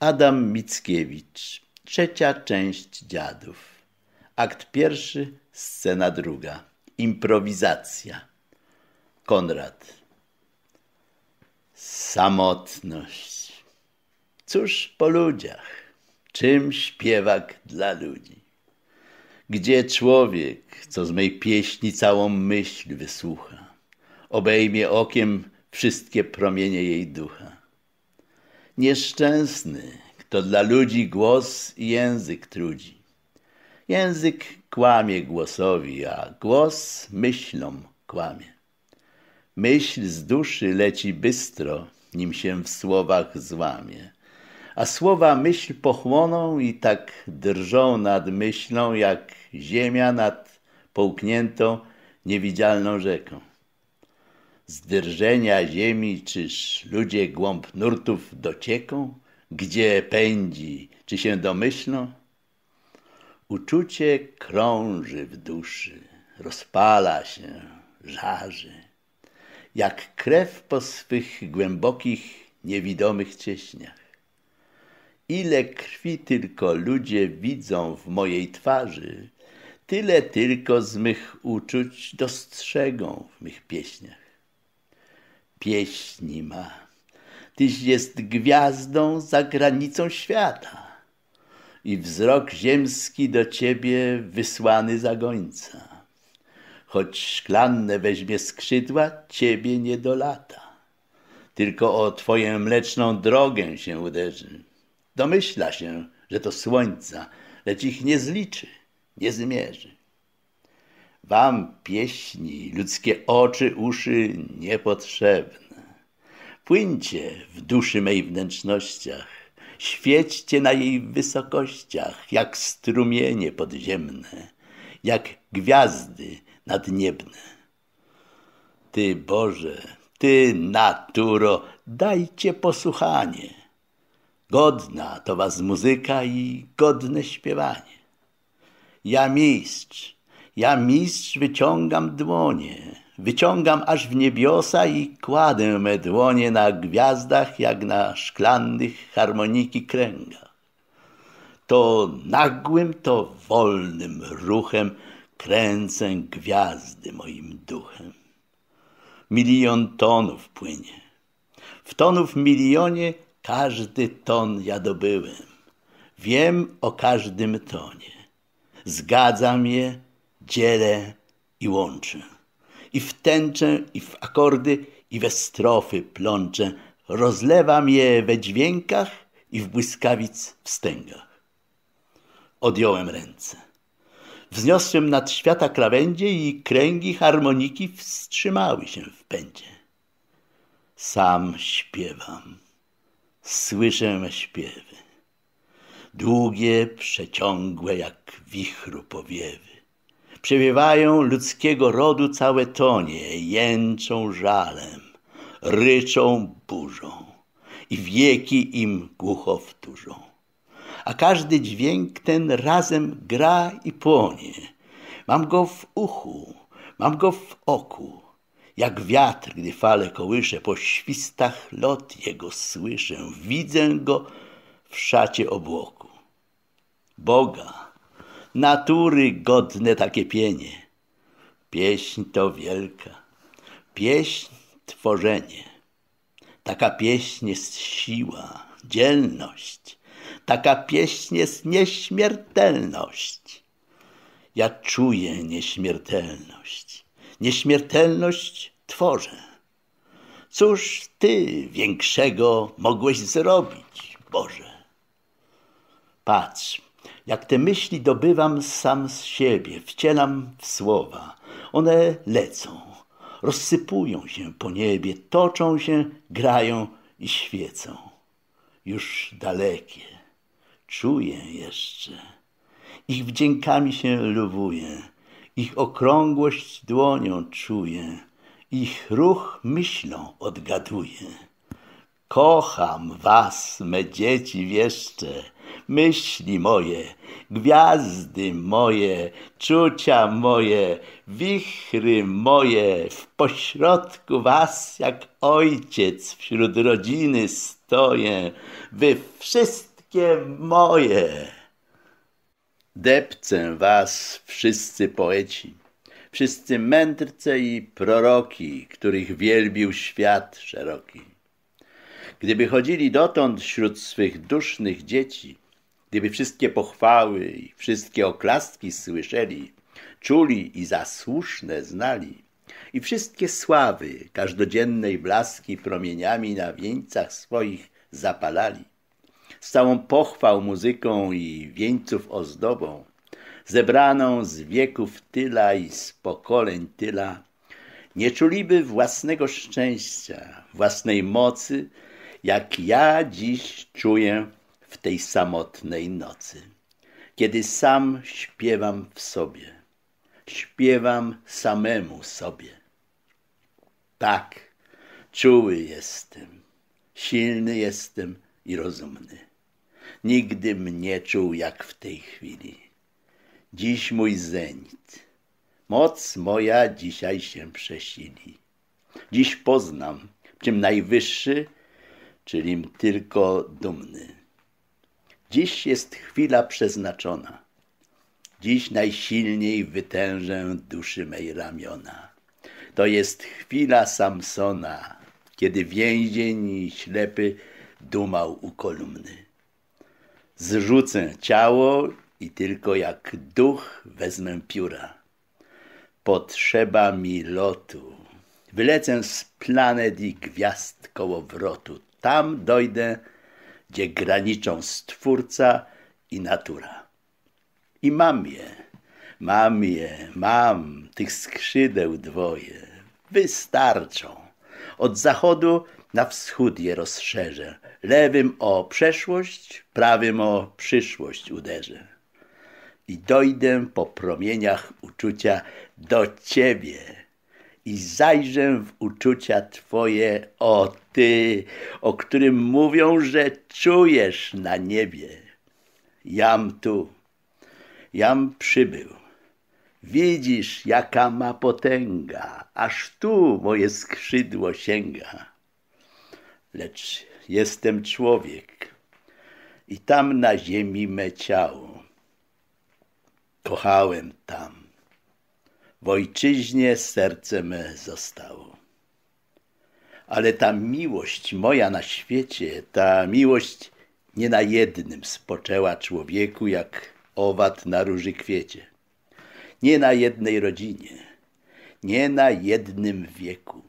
Adam Mickiewicz. Trzecia część dziadów. Akt pierwszy, scena druga. Improwizacja. Konrad. Samotność. Cóż po ludziach? Czym śpiewak dla ludzi? Gdzie człowiek, co z mej pieśni całą myśl wysłucha, obejmie okiem wszystkie promienie jej ducha? Nieszczęsny, kto dla ludzi głos i język trudzi. Język kłamie głosowi, a głos myślom kłamie. Myśl z duszy leci bystro, nim się w słowach złamie. A słowa myśl pochłoną i tak drżą nad myślą, jak ziemia nad połkniętą niewidzialną rzeką z drżenia ziemi, czyż ludzie głąb nurtów docieką? Gdzie pędzi, czy się domyślą? Uczucie krąży w duszy, rozpala się, żarzy, jak krew po swych głębokich, niewidomych cieśniach. Ile krwi tylko ludzie widzą w mojej twarzy, tyle tylko z mych uczuć dostrzegą w mych pieśniach pieśni ma. Tyś jest gwiazdą za granicą świata i wzrok ziemski do ciebie wysłany zagońca. Choć szklanne weźmie skrzydła, ciebie nie dolata. Tylko o twoją mleczną drogę się uderzy. Domyśla się, że to słońca, lecz ich nie zliczy, nie zmierzy. Wam pieśni, ludzkie oczy, uszy niepotrzebne. Płyńcie w duszy mej wnętrznościach, świećcie na jej wysokościach, jak strumienie podziemne, jak gwiazdy nadniebne. Ty Boże, Ty naturo, dajcie posłuchanie. Godna to was muzyka i godne śpiewanie. Ja mistrz, ja, mistrz, wyciągam dłonie, wyciągam aż w niebiosa i kładę me dłonie na gwiazdach, jak na szklanych harmoniki kręgach. To nagłym, to wolnym ruchem kręcę gwiazdy moim duchem. Milion tonów płynie. W tonów milionie każdy ton ja dobyłem. Wiem o każdym tonie. Zgadzam je, dzielę i łączę. I w tęczę, i w akordy, i we strofy plączę. Rozlewam je we dźwiękach i w błyskawic wstęgach. Odjąłem ręce. Wzniosłem nad świata krawędzie i kręgi harmoniki wstrzymały się w pędzie. Sam śpiewam. Słyszę śpiewy. Długie, przeciągłe jak wichru powiewy Przewiewają ludzkiego rodu całe tonie, jęczą żalem, ryczą burzą i wieki im głucho wtórzą. A każdy dźwięk ten razem gra i płonie. Mam go w uchu, mam go w oku. Jak wiatr, gdy fale kołysze, po świstach lot jego słyszę. Widzę go w szacie obłoku. Boga, natury godne takie pienie. Pieśń to wielka, pieśń tworzenie. Taka pieśń jest siła, dzielność. Taka pieśń jest nieśmiertelność. Ja czuję nieśmiertelność. Nieśmiertelność tworzę. Cóż ty większego mogłeś zrobić, Boże? Patrz, jak te myśli dobywam sam z siebie, wcielam w słowa. One lecą, rozsypują się po niebie, toczą się, grają i świecą. Już dalekie, czuję jeszcze. Ich wdziękami się lubuję, ich okrągłość dłonią czuję, ich ruch myślą odgaduję. Kocham was, me dzieci wieszcze, myśli moje, gwiazdy moje, czucia moje, wichry moje, w pośrodku was jak ojciec wśród rodziny stoję, wy wszystkie moje. Depcę was wszyscy poeci, wszyscy mędrce i proroki, których wielbił świat szeroki. Gdyby chodzili dotąd wśród swych dusznych dzieci, Gdyby wszystkie pochwały i wszystkie oklaski słyszeli, czuli i za słuszne znali, i wszystkie sławy każdodziennej blaski promieniami na wieńcach swoich zapalali, z całą pochwał muzyką i wieńców ozdobą, zebraną z wieków tyla i z pokoleń tyla, nie czuliby własnego szczęścia, własnej mocy, jak ja dziś czuję w tej samotnej nocy, kiedy sam śpiewam w sobie, śpiewam samemu sobie. Tak, czuły jestem, silny jestem i rozumny. Nigdy mnie czuł jak w tej chwili. Dziś mój zenit. Moc moja dzisiaj się przesili. Dziś poznam, czym najwyższy, czyli tylko dumny. Dziś jest chwila przeznaczona. Dziś najsilniej wytężę duszy mej ramiona. To jest chwila Samsona, kiedy więzień ślepy dumał u kolumny. Zrzucę ciało i tylko jak duch wezmę pióra. Potrzeba mi lotu. Wylecę z planet i gwiazd koło wrotu. Tam dojdę gdzie graniczą stwórca i natura. I mam je, mam je, mam tych skrzydeł dwoje, wystarczą. Od zachodu na wschód je rozszerzę, lewym o przeszłość, prawym o przyszłość uderzę. I dojdę po promieniach uczucia do Ciebie, i zajrzę w uczucia Twoje, o Ty, o którym mówią, że czujesz na niebie. Jam tu, jam przybył. Widzisz, jaka ma potęga, aż tu moje skrzydło sięga. Lecz jestem człowiek i tam na ziemi me ciało. Kochałem tam w ojczyźnie serce me zostało. Ale ta miłość moja na świecie, ta miłość nie na jednym spoczęła człowieku jak owad na róży kwiecie. Nie na jednej rodzinie, nie na jednym wieku.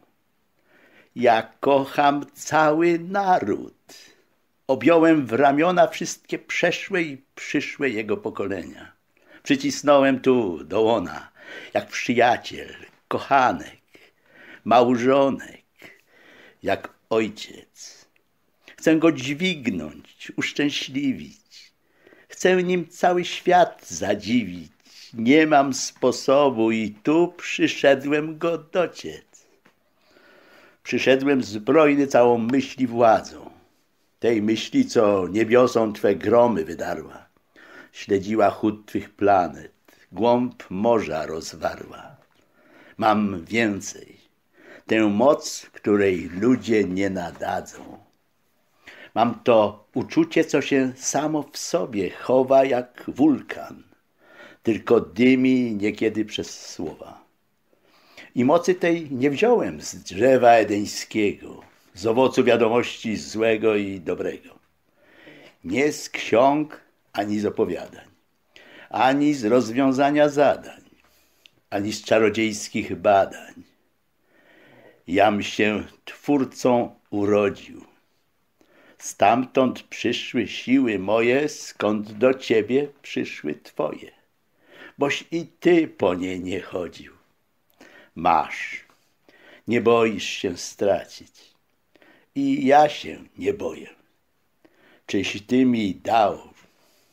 Ja kocham cały naród. Objąłem w ramiona wszystkie przeszłe i przyszłe jego pokolenia. Przycisnąłem tu do łona jak przyjaciel, kochanek, małżonek, jak ojciec. Chcę go dźwignąć, uszczęśliwić. Chcę nim cały świat zadziwić. Nie mam sposobu i tu przyszedłem go dociec. Przyszedłem zbrojny całą myśli władzą. Tej myśli, co niebiosą Twe gromy wydarła. Śledziła chód Twych planet głąb morza rozwarła. Mam więcej, tę moc, której ludzie nie nadadzą. Mam to uczucie, co się samo w sobie chowa jak wulkan, tylko dymi niekiedy przez słowa. I mocy tej nie wziąłem z drzewa edeńskiego, z owocu wiadomości złego i dobrego. Nie z ksiąg ani z opowiadań ani z rozwiązania zadań, ani z czarodziejskich badań. Jam się twórcą urodził. Stamtąd przyszły siły moje, skąd do ciebie przyszły twoje, boś i ty po nie nie chodził. Masz, nie boisz się stracić. I ja się nie boję. Czyś ty mi dał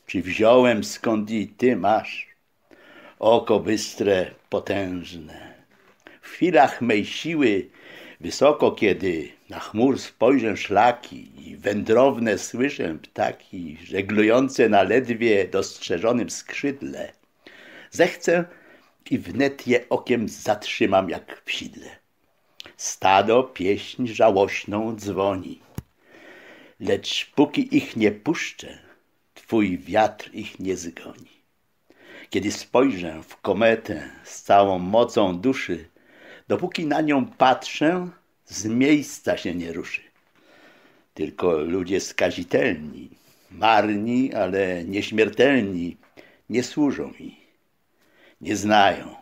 czy wziąłem skąd i ty masz oko bystre, potężne. W chwilach mej siły wysoko, kiedy na chmur spojrzę szlaki i wędrowne słyszę ptaki żeglujące na ledwie dostrzeżonym skrzydle. Zechcę i wnet je okiem zatrzymam jak w sidle. Stado pieśń żałośną dzwoni, lecz póki ich nie puszczę, Twój wiatr ich nie zgoni. Kiedy spojrzę w kometę z całą mocą duszy, dopóki na nią patrzę, z miejsca się nie ruszy. Tylko ludzie skazitelni, marni, ale nieśmiertelni, nie służą mi. Nie znają,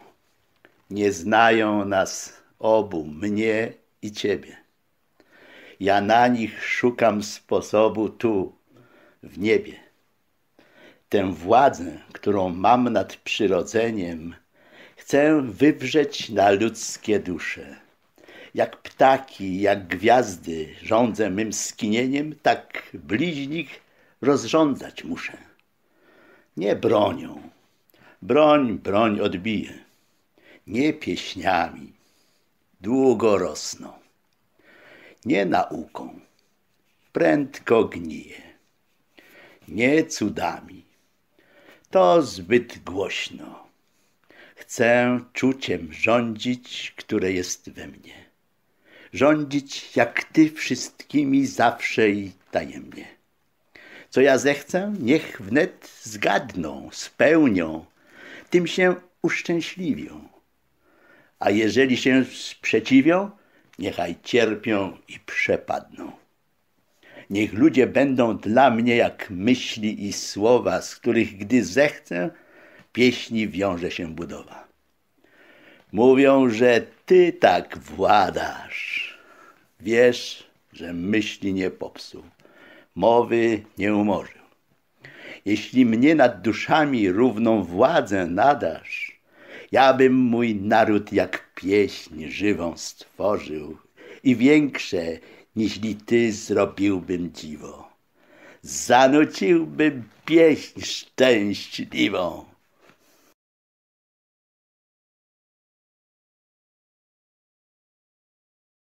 nie znają nas obu, mnie i ciebie. Ja na nich szukam sposobu tu, w niebie. Tę władzę, którą mam nad przyrodzeniem, chcę wywrzeć na ludzkie dusze. Jak ptaki, jak gwiazdy rządzę mym skinieniem, tak bliźnich rozrządzać muszę. Nie bronią. Broń, broń odbije. Nie pieśniami. Długo rosną. Nie nauką. Prędko gnije. Nie cudami to zbyt głośno. Chcę czuciem rządzić, które jest we mnie. Rządzić jak ty wszystkimi zawsze i tajemnie. Co ja zechcę, niech wnet zgadną, spełnią, tym się uszczęśliwią. A jeżeli się sprzeciwią, niechaj cierpią i przepadną. Niech ludzie będą dla mnie jak myśli i słowa, z których gdy zechcę, pieśni wiąże się budowa. Mówią, że ty tak władasz. Wiesz, że myśli nie popsuł, mowy nie umorzył. Jeśli mnie nad duszami równą władzę nadasz, ja bym mój naród jak pieśń żywą stworzył i większe jeśli ty zrobiłbym dziwo. Zanuciłbym pieśń szczęśliwą.